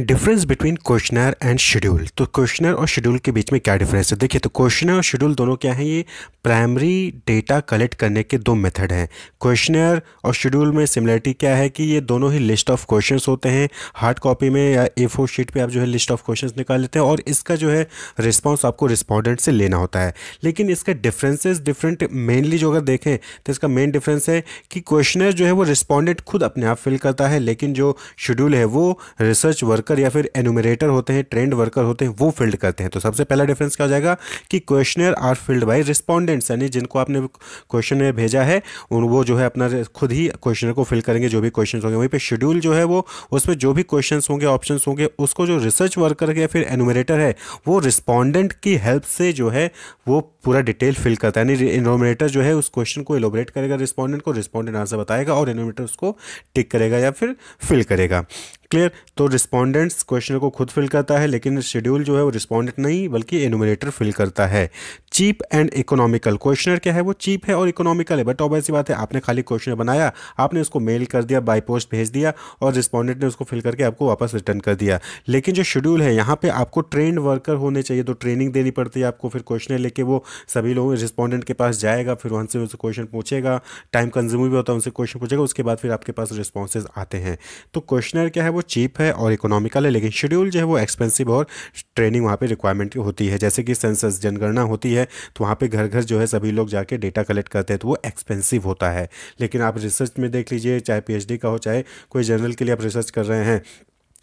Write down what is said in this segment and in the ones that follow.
difference between questionnaire and schedule तो questionnaire और schedule के बीच में क्या डिफरेंस है देखिए तो क्वेश्चनर और शेड्यूल दोनों क्या हैं ये प्राइमरी डेटा कलेक्ट करने के दो मेथड हैं क्वेश्चनर और शेड्यूल में सिमिलरिटी क्या है कि ये दोनों ही लिस्ट ऑफ क्वेश्चंस होते हैं हार्ड कॉपी में या ए फोर शीट पर आप जो है लिस्ट ऑफ क्वेश्चन निकाल लेते हैं और इसका जो है रिस्पॉन्स आपको रिस्पॉन्डेंट से लेना होता है लेकिन इसका डिफरेंसेज डिफरेंट मेनली जो अगर देखें तो इसका मेन डिफरेंस है कि क्वेश्चनर जो है वो रिस्पॉन्डेंट खुद अपने आप फिल करता है लेकिन जो शेड्यूल है वो रिसर्च वर्क वर्कर या फिर एनुमरेटर होते हैं ट्रेंड वर्कर होते हैं वो फिल्ड करते हैं तो सबसे पहला डिफरेंस क्या हो जाएगा कि questionnaire are filled by respondents यानी जिनको आपने क्वेश्चन में भेजा है उन वो जो है अपना खुद ही क्वेश्चनर को फिल करेंगे जो भी क्वेश्चन होंगे वहीं पर शेड्यूल जो है वो उसमें जो भी क्वेश्चन होंगे ऑप्शन होंगे उसको जो रिसर्च वर्कर या फिर एनुमरेटर है वो रिस्पॉन्डेंट की हेल्प से जो है वो पूरा डिटेल फिल करता है यानी इनोमिनेटर जो है उस क्वेश्चन को एलोबरेट करेगा रिस्पॉन्डेंट को रिस्पॉन्डेंट आंसर बताएगा और इनोमिनेटर उसको टिक करेगा या फिर फिल करेगा क्लियर तो रिस्पॉन्डेंट्स क्वेश्चन को खुद फिल करता है लेकिन शेड्यूल जो है वो रिस्पॉन्डेंट नहीं बल्कि एनुमिनेटर फिल करता है चीप एंड इकोनॉमिकल क्वेश्चनर क्या है वो चीप है और इकोनॉमिकल है बट ऑब ऐसी बात है आपने खाली क्वेश्चनर बनाया आपने उसको मेल कर दिया बाई पोस्ट भेज दिया और रिस्पॉन्डेंट ने उसको फिल करके आपको वापस रिटर्न कर दिया लेकिन जो शेड्यूल है यहाँ पे आपको ट्रेंड वर्कर होने चाहिए तो ट्रेनिंग देनी पड़ती है आपको फिर क्वेश्चनर लेके वो सभी लोग रिस्पॉन्डेंट के पास जाएगा फिर वहाँ से उनसे क्वेश्चन पूछेगा टाइम कंज्यूमिंग भी होता है उनसे क्वेश्चन पूछेगा उसके बाद फिर आपके पास रिस्पॉन्सेज आते हैं तो क्वेश्चनर क्या है वो चीप है और इकोनॉमिकल है लेकिन शेड्यूल जो है वो एक्सपेंसिव और ट्रेनिंग वहाँ पर रिक्वायरमेंट होती है जैसे कि सेंसस जनगणना होती है है तो वहाँ पे घर घर जो है सभी लोग जाके डेटा कलेक्ट करते हैं तो वो एक्सपेंसिव होता है लेकिन आप रिसर्च में देख लीजिए चाहे पीएचडी का हो चाहे कोई जर्नल के लिए आप रिसर्च कर रहे हैं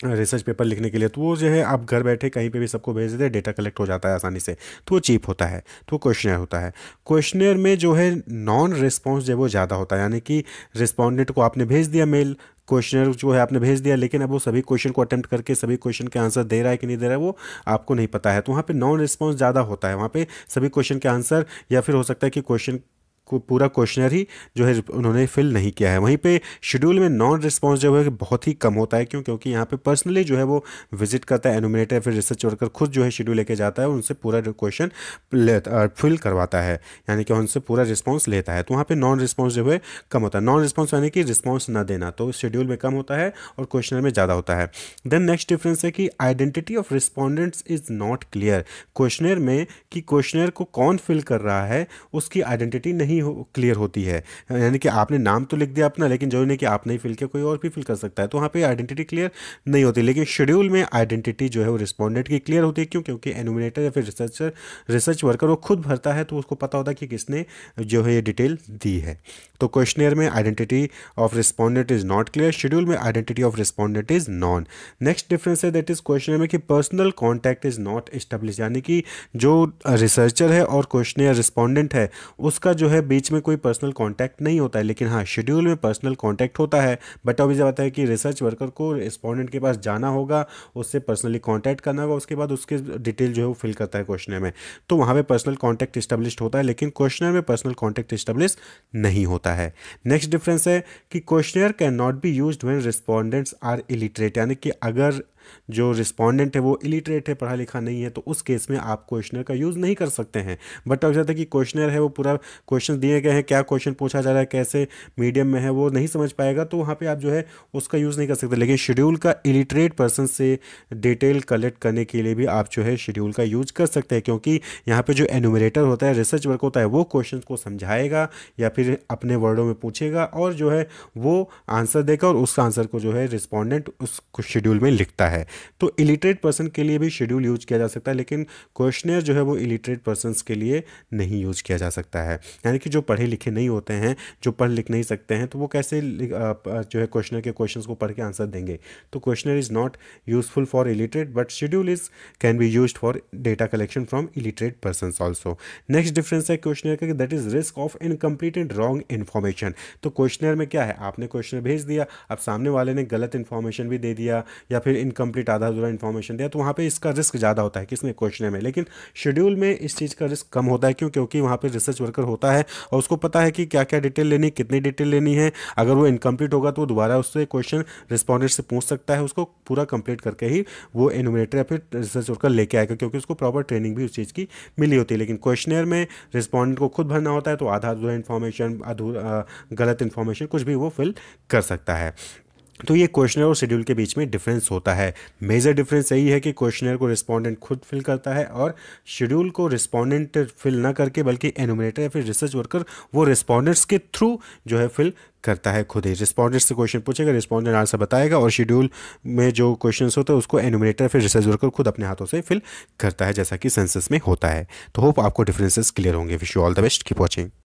रिसर्च पेपर लिखने के लिए तो वो जो है आप घर बैठे कहीं पे भी सबको भेज देते हैं डेटा कलेक्ट हो जाता है आसानी से तो वो चीप होता है तो क्वेश्चनर होता है क्वेश्चनर में जो है नॉन रिस्पॉन्स जो वो ज़्यादा होता है यानी कि रिस्पॉन्डेंट को आपने भेज दिया मेल क्वेश्चनर जो है आपने भेज दिया लेकिन अब वो सभी क्वेश्चन को अटैम्प्ट करके सभी क्वेश्चन के आंसर दे रहा है कि नहीं दे रहा है वो आपको नहीं पता है तो वहाँ पे नॉन रिस्पॉन्स ज़्यादा होता है वहाँ पे सभी क्वेश्चन के आंसर या फिर हो सकता है कि क्वेश्चन को पूरा क्वेश्चनर ही जो है उन्होंने फिल नहीं किया है वहीं पे शेड्यूल में नॉन रिस्पॉन्स जो है बहुत ही कम होता है क्यों क्योंकि यहाँ पे पर्सनली जो है वो विजिट करता है एनुमिनेटर फिर रिसर्च वर्कर खुद जो है शेड्यूल लेके जाता है और उनसे पूरा क्वेश्चन फिल करवाता है यानी कि उनसे पूरा रिस्पॉन्स लेता है तो वहाँ पर नॉन रिस्पॉन्स जो है कम होता है नॉन रिस्पॉन्स यानी कि रिस्पॉन्स ना देना तो शेड्यूल में कम होता है और क्वेश्चनर में ज़्यादा होता है देन नेक्स्ट डिफरेंस है कि identity of respondents is not clear questionnaire में कि क्वेश्चनर को कौन फिल कर रहा है उसकी आइडेंटिटी नहीं ही क्लियर होती है यानी कि आपने नाम तो लिख दिया अपना लेकिन जो नहीं कि आप नहीं फिल किया कोई और भी फिल कर सकता है तो वहाँ पे आइडेंटिटी क्लियर नहीं होती लेकिन शेड्यूल में आइडेंटिटी जो है वो रिस्पॉन्डेंट की क्लियर होती है क्यों क्योंकि एनोमिनेटर या फिर रिसर्चर रिसर्च वर्कर वो खुद भरता है तो उसको पता होता है कि किसने जो है ये डिटेल दी है तो क्वेश्चनियर में identity of respondent is not clear schedule में identity of respondent is non next difference है दैट इज क्वेश्चनियर में कि personal contact is not establish यानी कि जो रिसर्चर है और क्वेश्चनियर रिस्पॉन्डेंट है उसका जो है बीच में कोई पर्सनल कॉन्टैक्ट नहीं होता है लेकिन हाँ शेड्यूल में पर्सनल कॉन्टैक्ट होता है बट अभी जब बताया कि रिसर्च वर्कर को रिस्पॉन्डेंट के पास जाना होगा उससे पर्सनली कॉन्टैक्ट करना होगा उसके बाद उसके डिटेल जो है वो फिल करता है क्वेश्चन में तो वहाँ पर पर्सनल कॉन्टैक्ट इस्टेब्लिश होता है लेकिन क्वेश्चनर में पर्सनल कॉन्टैक्ट इस्टेब्लिश नहीं होता है नेक्स्ट डिफरेंस है कि questionnaire can not be use when respondents are illiterate यानी कि अगर जो रिस्पॉन्डेंट है वो इलिटरेट है पढ़ा लिखा नहीं है तो उस केस में आप क्वेश्चनर का यूज़ नहीं कर सकते हैं बट अगर है कि क्वेश्चनर है वो पूरा क्वेश्चन दिए गए हैं क्या क्वेश्चन पूछा जा रहा है कैसे मीडियम में है वो नहीं समझ पाएगा तो वहाँ पर आप जो है उसका यूज़ नहीं कर सकते लेकिन शेड्यूल का इलिटरेट पर्सन से डिटेल कलेक्ट करने के लिए भी आप जो है शेड्यूल का यूज कर सकते हैं क्योंकि यहाँ पर जो एनुमरेटर होता है रिसर्च वर्क होता है वो क्वेश्चन को समझाएगा या फिर अपने वर्डों में पूछेगा और जो है वो आंसर देगा और उसका आंसर को जो है रिस्पॉन्डेंट उस शेड्यूल में लिखता है है तो इलिटरेट पर्सन के लिए भी शेड्यूल यूज किया जा सकता है लेकिन क्वेश्चनर जो है वो इलिटरेट पर्सन के लिए नहीं यूज किया जा सकता है यानी कि जो पढ़े लिखे नहीं होते हैं जो पढ़ लिख नहीं सकते हैं तो वो कैसे जो है क्वेश्चनर के क्वेश्चन को पढ़ के आंसर देंगे तो questionnaire is not useful for illiterate but schedule is can be use for data collection from illiterate person also next difference है क्वेश्चनर का that is risk of incomplete and wrong information तो questionnaire में क्या है आपने question भेज दिया अब सामने वाले ने गलत इन्फॉर्मेशन भी दे दिया या फिर इनकम कंप्लीट आधा अधूरा इन्फॉर्मेशन दिया तो वहाँ पे इसका रिस्क ज़्यादा होता है किसने क्वेश्चन में लेकिन शेड्यूल में इस चीज़ का रिस्क कम होता है क्यों क्योंकि वहाँ पर रिसर्च वर्कर होता है और उसको पता है कि क्या क्या डिटेल लेनी है कितनी डिटेल लेनी है अगर वो इनकम्प्लीट होगा तो वो दोबारा उससे क्वेश्चन रिस्पॉन्डेंट से पूछ सकता है उसको पूरा कंप्लीट करके ही वो एनुमिनेटर या फिर रिसर्च वर्कर लेके आएगा क्योंकि उसको प्रॉपर ट्रेनिंग भी उस चीज़ की मिली होती है लेकिन क्वेश्चनर में रिस्पॉन्डेंट को खुद भरना होता है तो आधा अधूरा इन्फॉर्मेशन अधूरा गलत इन्फॉर्मेशन कुछ भी वो फिल कर सकता है तो ये क्वेश्चनर और शेड्यूल के बीच में डिफरेंस होता है मेजर डिफरेंस यही है कि क्वेश्चनर को रिस्पॉन्डेंट खुद फिल करता है और शेड्यूल को रिस्पॉन्डेंट फिल ना करके बल्कि एनोमिनेटर या फिर रिसर्च वर्कर वो रिस्पॉन्डेंट्स के थ्रू जो है फिल करता है खुद ही रिस्पॉन्डेंट से क्वेश्चन पूछेगा रिस्पॉन्डेंट आंसर बताएगा और शेड्यूल में जो क्वेश्चन होते हैं उसको एनोमिनेटर फिर रिसर्च वर्कर खुद अपने हाथों से फिल करता है जैसा कि सेंसस में होता है तो होप आपको डिफरेंसेस क्लियर होंगे wish you all the best keep watching